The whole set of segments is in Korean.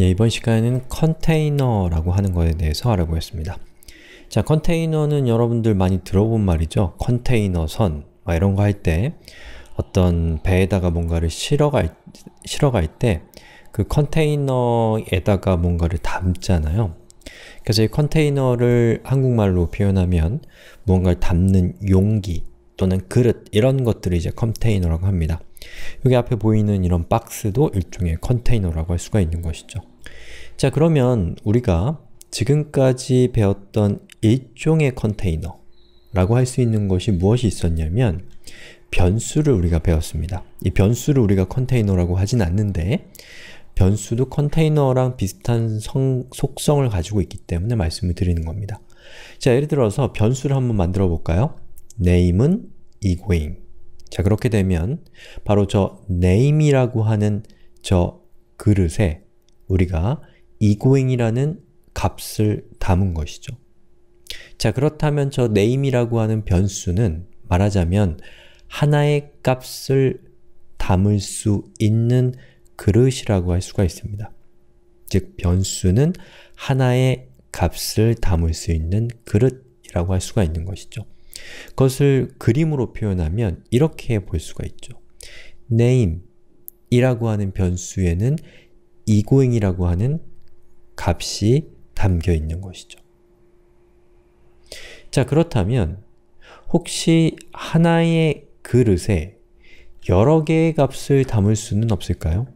예, 이번 시간에는 컨테이너라고 하는 것에 대해서 알아보겠습니다. 자, 컨테이너는 여러분들 많이 들어본 말이죠. 컨테이너 선, 이런 거 할 때 어떤 배에다가 뭔가를 실어갈, 실어갈 때 그 컨테이너에다가 뭔가를 담잖아요. 그래서 이 컨테이너를 한국말로 표현하면 뭔가를 담는 용기 또는 그릇 이런 것들을 이제 컨테이너라고 합니다. 여기 앞에 보이는 이런 박스도 일종의 컨테이너라고 할 수가 있는 것이죠. 자 그러면 우리가 지금까지 배웠던 일종의 컨테이너라고 할 수 있는 것이 무엇이 있었냐면 변수를 우리가 배웠습니다. 이 변수를 우리가 컨테이너라고 하진 않는데 변수도 컨테이너랑 비슷한 성, 속성을 가지고 있기 때문에 말씀을 드리는 겁니다. 자, 예를 들어서 변수를 한번 만들어 볼까요? name은 egoing 자, 그렇게 되면 바로 저 name이라고 하는 저 그릇에 우리가 egoing이라는 값을 담은 것이죠. 자, 그렇다면 저 name이라고 하는 변수는 말하자면 하나의 값을 담을 수 있는 그릇이라고 할 수가 있습니다. 즉, 변수는 하나의 값을 담을 수 있는 그릇이라고 할 수가 있는 것이죠. 그것을 그림으로 표현하면 이렇게 볼 수가 있죠. name이라고 하는 변수에는 이고잉이라고 하는 값이 담겨 있는 것이죠. 자, 그렇다면 혹시 하나의 그릇에 여러 개의 값을 담을 수는 없을까요?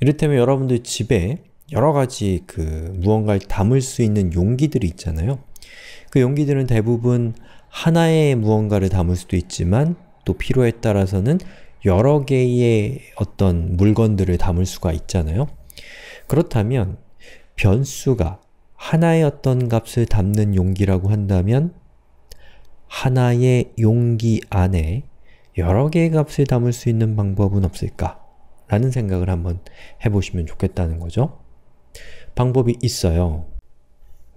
이를테면 여러분들 집에 여러 가지 그 무언가를 담을 수 있는 용기들이 있잖아요. 그 용기들은 대부분 하나의 무언가를 담을 수도 있지만 또 필요에 따라서는 여러 개의 어떤 물건들을 담을 수가 있잖아요. 그렇다면 변수가 하나의 어떤 값을 담는 용기라고 한다면 하나의 용기 안에 여러 개의 값을 담을 수 있는 방법은 없을까? 라는 생각을 한번 해보시면 좋겠다는 거죠. 방법이 있어요.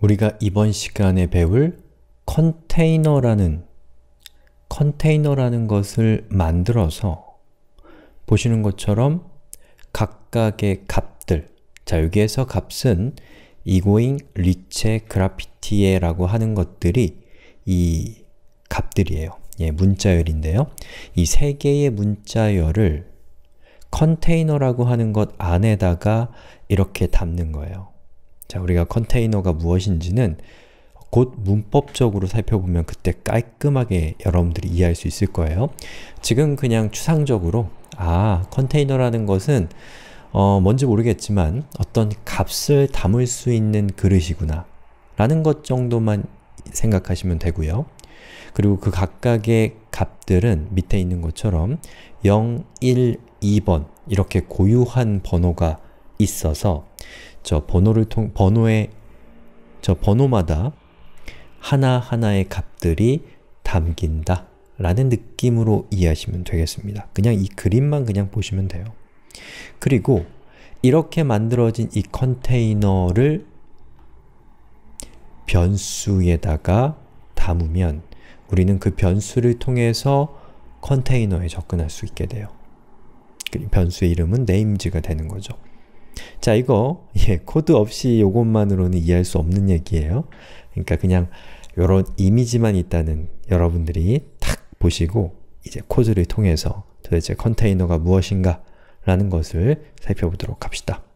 우리가 이번 시간에 배울 컨테이너라는 컨테이너라는 것을 만들어서 보시는 것처럼 각각의 값들 자 여기에서 값은 r egoing, 이고잉, 리체, 그라 i t 에 라고 하는 것들이 이 값들이에요. 예, 문자열인데요. 이 세 개의 문자열을 컨테이너라고 하는 것 안에다가 이렇게 담는 거예요. 자, 우리가 컨테이너가 무엇인지는 곧 문법적으로 살펴보면 그때 깔끔하게 여러분들이 이해할 수 있을 거예요. 지금 그냥 추상적으로 아, 컨테이너라는 것은 어, 뭔지 모르겠지만 어떤 값을 담을 수 있는 그릇이구나 라는 것 정도만 생각하시면 되고요. 그리고 그 각각의 값들은 밑에 있는 것처럼 0, 1, 2번 이렇게 고유한 번호가 있어서 저 번호를 통 번호의 저 번호마다 하나하나의 값들이 담긴다 라는 느낌으로 이해하시면 되겠습니다. 그냥 이 그림만 그냥 보시면 돼요. 그리고 이렇게 만들어진 이 컨테이너를 변수에다가 담으면 우리는 그 변수를 통해서 컨테이너에 접근할 수 있게 돼요. 그 변수의 이름은 name's가 되는 거죠. 자, 이거 예, 코드 없이 이것만으로는 이해할 수 없는 얘기예요. 그러니까 그냥 이런 이미지만 있다는 여러분들이 탁 보시고 이제 코드를 통해서 도대체 컨테이너가 무엇인가 라는 것을 살펴보도록 합시다.